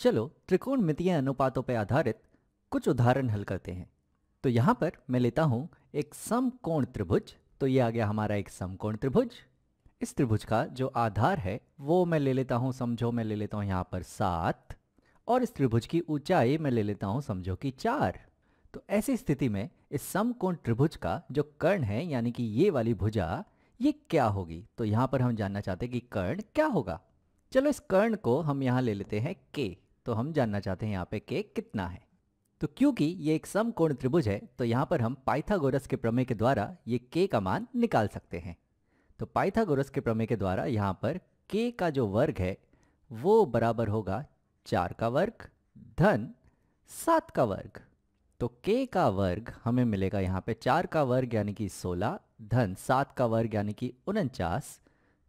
चलो त्रिकोण मितीय अनुपातों पर आधारित कुछ उदाहरण हल करते हैं तो यहां पर मैं लेता हूं एक समकोण त्रिभुज तो ये आ गया हमारा एक समकोण त्रिभुज इस त्रिभुज का जो आधार है वो मैं ले लेता हूं समझो मैं ले लेता हूं यहां पर सात और इस त्रिभुज की ऊंचाई मैं ले लेता हूं समझो कि चार तो ऐसी स्थिति में इस समकोण त्रिभुज का जो कर्ण है यानी कि ये वाली भुजा ये क्या होगी तो यहां पर हम जानना चाहते हैं कि कर्ण क्या होगा चलो इस कर्ण को हम यहां ले लेते हैं के तो हम जानना चाहते हैं यहाँ पे के कितना है तो क्योंकि ये एक समकोण त्रिभुज है तो यहाँ पर हम पाइथागोरस के प्रमेय के द्वारा ये के का मान निकाल सकते हैं तो पाइथागोरस के प्रमेय के द्वारा यहाँ पर के का जो वर्ग है वो बराबर होगा चार का वर्ग धन सात का वर्ग तो के का वर्ग हमें मिलेगा यहाँ पे चार का वर्ग यानी कि सोलह धन सात का वर्ग यानी कि उनचास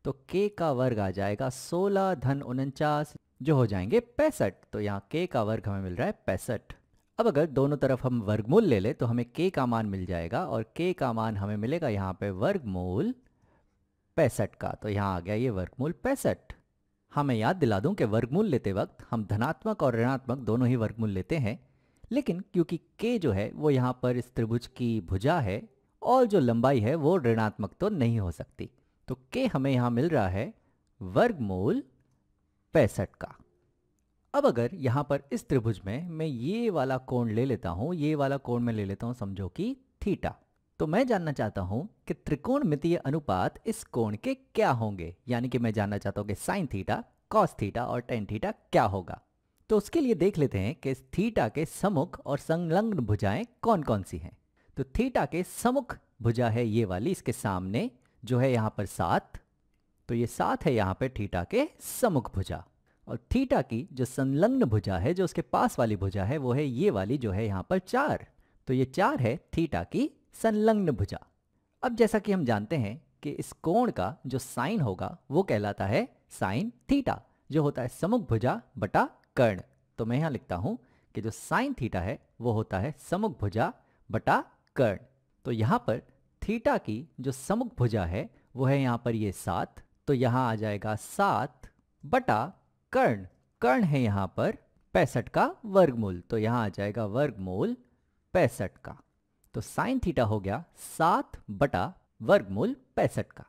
तो के का वर्ग आ जाएगा सोलह धन उनचास जो हो जाएंगे पैंसठ तो यहाँ के का वर्ग हमें मिल रहा है पैंसठ अब अगर दोनों तरफ हम वर्गमूल ले लें तो हमें के का मान मिल जाएगा और के का मान हमें मिलेगा यहाँ पे वर्गमूल पैंसठ का तो यहाँ आ गया ये वर्गमूल पैंसठ हाँ मैं याद दिला दूं कि वर्गमूल लेते वक्त हम धनात्मक और ऋणात्मक दोनों ही वर्गमूल लेते हैं लेकिन क्योंकि के जो है वो यहाँ पर इस त्रिभुज की भुजा है और जो लंबाई है वो ऋणात्मक तो नहीं हो सकती तो के हमें यहाँ मिल रहा है वर्गमूल पैंसठ का अब अगर यहाँ पर इस त्रिभुज में मैं ये वाला कोण ले लेता हूँ ये वाला कोण में ले लेता हूँ समझो कि थीटा तो मैं जानना चाहता हूँ कि त्रिकोण मितीय अनुपात इस कोण के क्या होंगे यानी कि मैं जानना चाहता हूँ कि साइन थीटा कॉस थीटा और टेन थीटा क्या होगा तो उसके लिए देख लेते हैं कि थीटा के समुख और संलग्न भुजाएं कौन कौन सी हैं तो थीटा के समुख भुजा है ये वाली इसके सामने जो है यहाँ पर सात तो ये साथ है यहाँ पे थीटा के समुख भुजा और थीटा की जो संलग्न भुजा है जो उसके पास वाली भुजा है वो है ये वाली जो है यहाँ पर चार तो ये चार है थीटा की संलग्न भुजा अब जैसा कि हम जानते हैं कि इस कोण का जो साइन होगा वो कहलाता है साइन थीटा जो होता है समुख भुजा बटा कर्ण तो मैं यहाँ लिखता हूँ कि जो साइन थीटा है वो होता है समुख भुजा बटा कर्ण तो यहाँ पर थीटा की जो समुख भुजा है वो है यहाँ पर ये सात तो यहां आ जाएगा सात बटा कर्ण कर्ण है यहां पर पैंसठ का वर्गमूल तो यहां आ जाएगा वर्गमूल पैंसठ का तो साइन थीटा हो गया सात बटा वर्गमूल पैंसठ का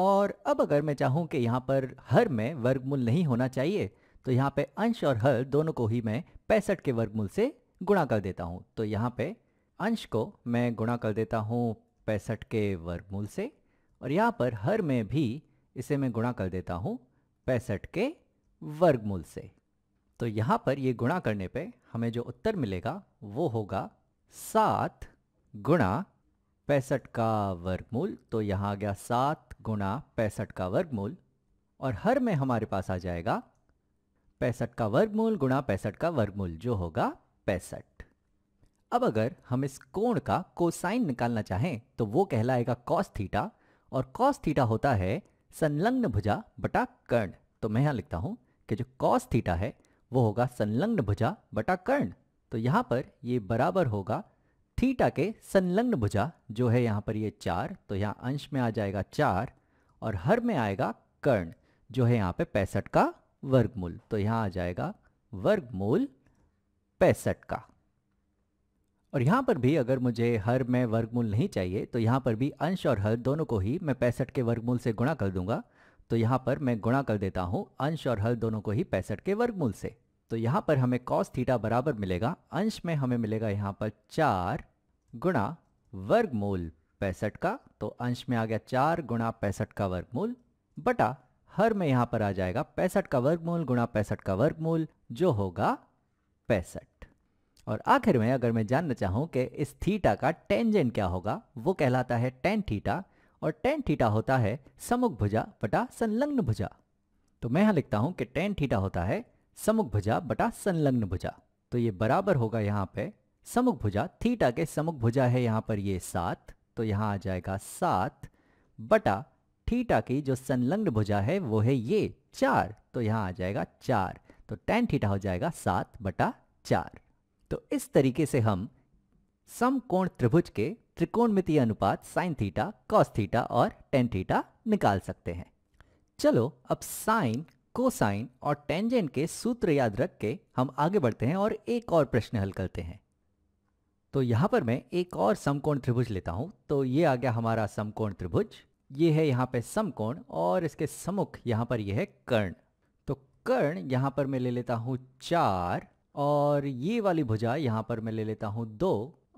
और अब अगर मैं चाहूं कि यहां पर हर में वर्गमूल नहीं होना चाहिए तो यहां पे अंश और हर दोनों को ही मैं पैंसठ के वर्गमूल से गुणा कर देता हूं तो यहां पे अंश को मैं गुणा कर देता हूं पैंसठ के वर्गमूल से और यहां पर हर में भी इसे मैं गुणा कर देता हूँ पैंसठ के वर्गमूल से तो यहाँ पर ये गुणा करने पे हमें जो उत्तर मिलेगा वो होगा सात गुणा पैंसठ का वर्गमूल तो यहाँ आ गया सात गुणा पैंसठ का वर्गमूल और हर में हमारे पास आ जाएगा पैंसठ का वर्गमूल गुणा पैंसठ का वर्गमूल जो होगा पैंसठ अब अगर हम इस कोण का कोसाइन निकालना चाहें तो वो कहलाएगा कॉस थीटा और कॉस थीटा होता है संलग्न भुजा बटा कर्ण तो मैं यहां लिखता हूं कि जो कॉस थीटा है वो होगा संलग्न भुजा बटा कर्ण तो यहां पर ये बराबर होगा थीटा के संलग्न भुजा जो है यहां पर ये चार तो यहां अंश में आ जाएगा चार और हर में आएगा कर्ण जो है यहां पे पैंसठ का वर्गमूल तो यहां आ जाएगा वर्गमूल पैंसठ का और यहाँ पर भी अगर मुझे हर में वर्गमूल नहीं चाहिए तो यहाँ पर भी अंश और हर दोनों को ही मैं पैंसठ के वर्गमूल से गुणा कर दूंगा तो यहाँ पर मैं गुणा कर देता हूँ अंश और हर दोनों को ही पैंसठ के वर्गमूल से तो यहाँ पर हमें कॉस थीटा बराबर मिलेगा अंश में हमें मिलेगा यहाँ पर चार गुणा वर्गमूल पैंसठ का तो अंश में आ गया चार गुणा पैंसठ का वर्गमूल बटा हर में यहाँ पर आ जाएगा पैंसठ का वर्गमूल गुणा पैंसठ का वर्गमूल जो होगा पैंसठ और आखिर में अगर मैं जानना चाहूँ कि इस थीटा का टेंजेंट क्या होगा वो कहलाता है टेन थीटा और टेन थीटा होता है समुख भुजा बटा संलग्न भुजा तो मैं यहाँ लिखता हूँ कि टेन थीटा होता है समुख भुजा बटा संलग्न भुजा तो ये बराबर होगा यहाँ पे समुख भुजा थीटा के समुख भुजा है यहाँ पर ये सात तो यहाँ आ जाएगा सात बटा थीटा की जो संलग्न भुजा है वो है ये चार तो यहाँ आ जाएगा चार तो टेन थीटा हो जाएगा सात बटा चार तो इस तरीके से हम समकोण त्रिभुज के त्रिकोणमितीय अनुपात साइन थीटा कॉस थीटा और टेन थीटा निकाल सकते हैं चलो अब साइन कोसाइन और टेंजेंट के सूत्र याद रख के हम आगे बढ़ते हैं और एक और प्रश्न हल करते हैं तो यहां पर मैं एक और समकोण त्रिभुज लेता हूं तो ये आ गया हमारा समकोण त्रिभुज ये है यहां पे समकोण और इसके समुख यहां पर यह है कर्ण तो कर्ण यहां पर मैं ले लेता हूं चार और ये वाली भुजा यहाँ पर मैं ले लेता हूँ दो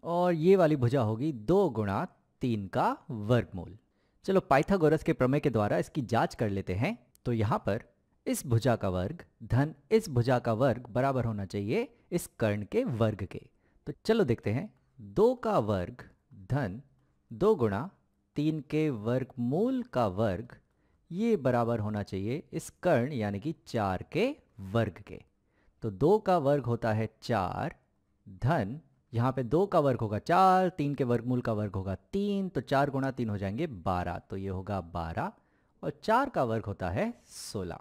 और ये वाली भुजा होगी दो गुणा तीन का वर्गमूल चलो पाइथागोरस के प्रमेय के द्वारा इसकी जांच कर लेते हैं तो यहाँ पर इस भुजा का वर्ग धन इस भुजा का वर्ग बराबर होना चाहिए इस कर्ण के वर्ग के तो चलो देखते हैं दो का वर्ग धन दो गुणा तीन के वर्ग मूल का वर्ग ये बराबर होना चाहिए इस कर्ण यानी कि चार के वर्ग के तो दो का वर्ग होता है चार धन यहाँ पे दो का वर्ग होगा चार तीन के वर्गमूल का वर्ग होगा तीन तो चार गुणा तीन हो जाएंगे बारह तो ये होगा बारह और चार का वर्ग होता है सोलह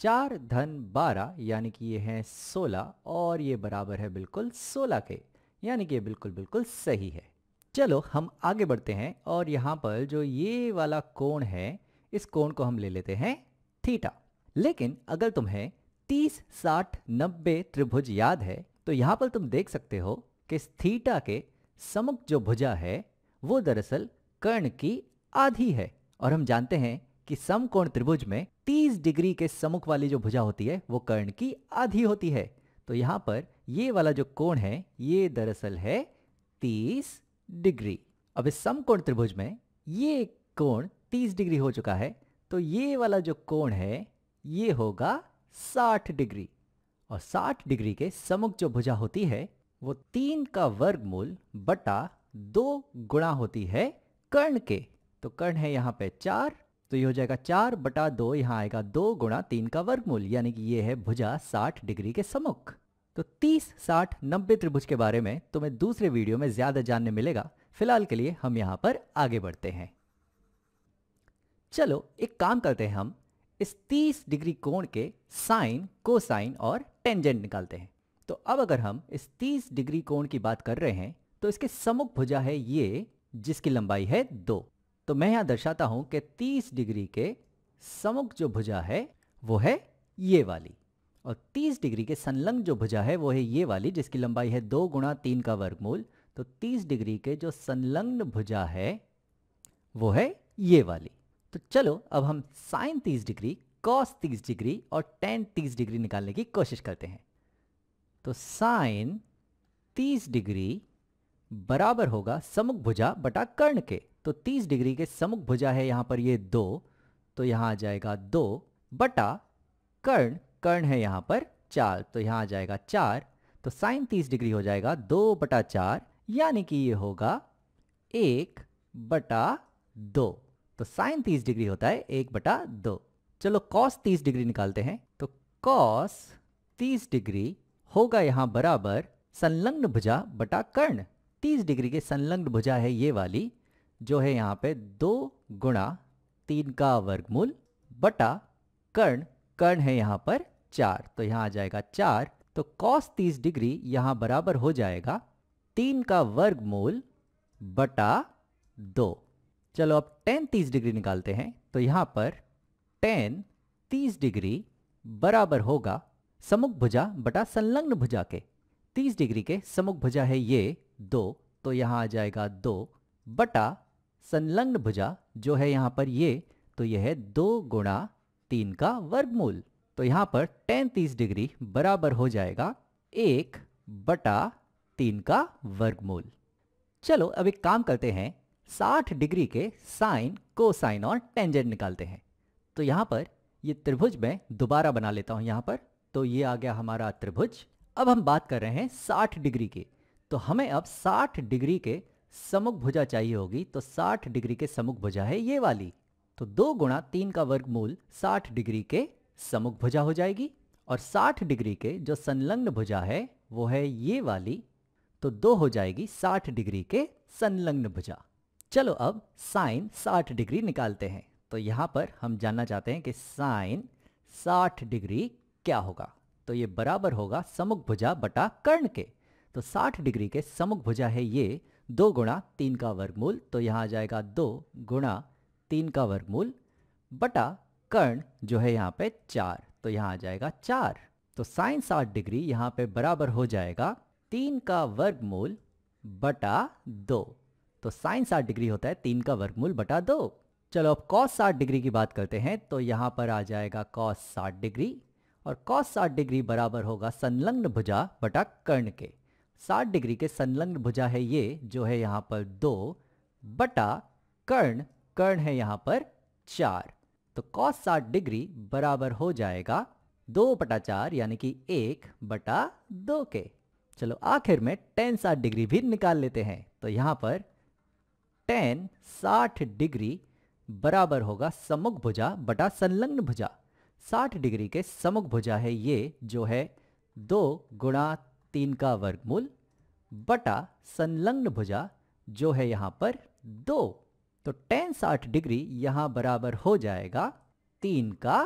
चार धन बारह यानी कि ये है सोलह और ये बराबर है बिल्कुल सोलह के यानी कि ये बिल्कुल बिल्कुल सही है चलो हम आगे बढ़ते हैं और यहाँ पर जो ये वाला कोण है इस कोण को हम ले लेते हैं थीटा लेकिन अगर तुम्हें तीस साठ नब्बे त्रिभुज याद है तो यहाँ पर तुम देख सकते हो कि थीटा के समुख जो भुजा है वो दरअसल कर्ण की आधी है और हम जानते हैं कि समकोण त्रिभुज में 30 डिग्री के समुख वाली जो भुजा होती है वो कर्ण की आधी होती है तो यहां पर ये वाला जो कोण है ये दरअसल है 30 डिग्री अब इस समकोण त्रिभुज में ये कोण 30 डिग्री हो चुका है तो ये वाला जो कोण है ये होगा 60 डिग्री और 60 डिग्री के समुख जो भुजा होती है वो तीन का वर्गमूल बटा दो गुणा होती है कर्ण के तो कर्ण है यहां पे चार तो ये हो जाएगा चार बटा दो यहां आएगा दो गुणा तीन का वर्गमूल यानी कि ये है भुजा 60 डिग्री के समुख तो 30, 60, 90 त्रिभुज के बारे में तुम्हें दूसरे वीडियो में ज्यादा जानने मिलेगा फिलहाल के लिए हम यहां पर आगे बढ़ते हैं चलो एक काम करते हैं हम इस 30 डिग्री कोण के साइन कोसाइन और टेंजेंट निकालते हैं तो अब अगर हम इस 30 डिग्री कोण की बात कर रहे हैं तो इसके समुख भुजा है ये जिसकी लंबाई है दो तो मैं यहां दर्शाता हूं कि 30 डिग्री के समुख जो भुजा है वो है ये वाली और 30 डिग्री के संलग्न जो भुजा है वो है ये वाली जिसकी लंबाई है दो गुणा तीन का वर्गमूल तो 30 डिग्री के जो संलग्न भुजा है वो है ये वाली तो चलो अब हम साइन तीस डिग्री कॉस तीस डिग्री और टेन तीस डिग्री निकालने की कोशिश करते हैं तो साइन तीस डिग्री बराबर होगा समुख भुजा बटा कर्ण के तो तीस डिग्री के समुख भुजा है यहां पर ये दो तो यहां आ जाएगा दो बटा कर्ण कर्ण है यहां पर चार तो यहां आ जाएगा चार तो साइन तीस डिग्री हो जाएगा दो बटा चार यानी कि ये होगा एक बटा दो तो साइन तीस डिग्री होता है एक बटा दो चलो कॉस तीस डिग्री निकालते हैं तो कॉस तीस डिग्री होगा यहाँ बराबर संलग्न भुजा बटा कर्ण तीस डिग्री के संलग्न भुजा है ये वाली जो है यहाँ पे दो गुणा तीन का वर्गमूल बटा कर्ण कर्ण है यहाँ पर चार तो यहाँ आ जाएगा चार तो कॉस तीस डिग्री यहाँ बराबर हो जाएगा तीन का वर्गमूल बटा दो चलो अब टेन तीस डिग्री निकालते हैं तो यहां पर टेन तीस डिग्री बराबर होगा समुख भुजा बटा संलग्न भुजा के तीस डिग्री के समुख भुजा है ये दो तो यहां आ जाएगा दो बटा संलग्न भुजा जो है यहां पर ये तो यह है दो गुणा तीन का वर्गमूल तो यहां पर टेन तीस डिग्री बराबर हो जाएगा एक बटा तीन का वर्गमूल चलो अब एक काम करते हैं 60 डिग्री के साइन कोसाइन और टेंजेंट निकालते हैं तो यहाँ पर ये त्रिभुज मैं दोबारा बना लेता हूँ यहाँ पर तो ये आ गया हमारा त्रिभुज अब हम बात कर रहे हैं 60 डिग्री के तो हमें अब 60 डिग्री के समुख भुजा चाहिए होगी तो 60 डिग्री के समुख भुजा है ये वाली तो दो गुणा तीन का वर्ग मूल साठ डिग्री के समुख भुजा हो जाएगी और साठ डिग्री के जो संलग्न भुजा है वो है ये वाली तो दो हो जाएगी साठ डिग्री के संलग्न भुजा चलो अब साइन 60 डिग्री निकालते हैं तो यहां पर हम जानना चाहते हैं कि साइन 60 डिग्री क्या होगा तो ये बराबर होगा समुख भुजा बटा कर्ण के तो 60 डिग्री के समुख भुजा है ये दो गुणा तीन का वर्गमूल तो यहां आ जाएगा दो गुणा तीन का वर्गमूल बटा कर्ण जो है यहां पे चार तो यहां आ जाएगा चार तो साइन साठ डिग्री यहां पे बराबर हो जाएगा तीन का वर्गमूल बटा दो तो साइन साठ डिग्री होता है तीन का वर्गमूल बटा दो चलो अब कॉस साठ डिग्री की बात करते हैं तो यहाँ पर आ जाएगा कॉस साठ डिग्री और कॉस साठ डिग्री बराबर होगा संलग्न भुजा बटा कर्ण के साठ डिग्री के संलग्न भुजा है ये जो है यहाँ पर दो बटा कर्ण कर्ण है यहाँ पर चार तो कॉस साठ डिग्री बराबर हो जाएगा दो बटा चार यानी कि एक बटा दो के चलो आखिर में टेन साठ डिग्री भी निकाल लेते हैं तो यहाँ पर टेन साठ डिग्री बराबर होगा समुख भुजा बटा संलग्न भुजा साठ डिग्री के समुख भुजा है ये जो है दो गुणा तीन का वर्गमूल बटा संलग्न भुजा जो है यहाँ पर दो तो टेन साठ डिग्री यहाँ बराबर हो जाएगा तीन का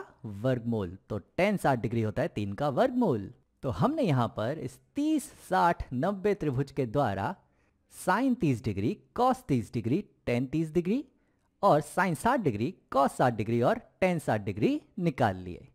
वर्गमूल तो टेन साठ डिग्री होता है तीन का वर्गमूल तो हमने यहाँ पर इस तीस साठ नब्बे त्रिभुज के द्वारा साइन तीस डिग्री कॉस तीस डिग्री टेन तीस डिग्री और साइन साठ डिग्री कॉस साठ डिग्री और टेन साठ डिग्री निकाल लिए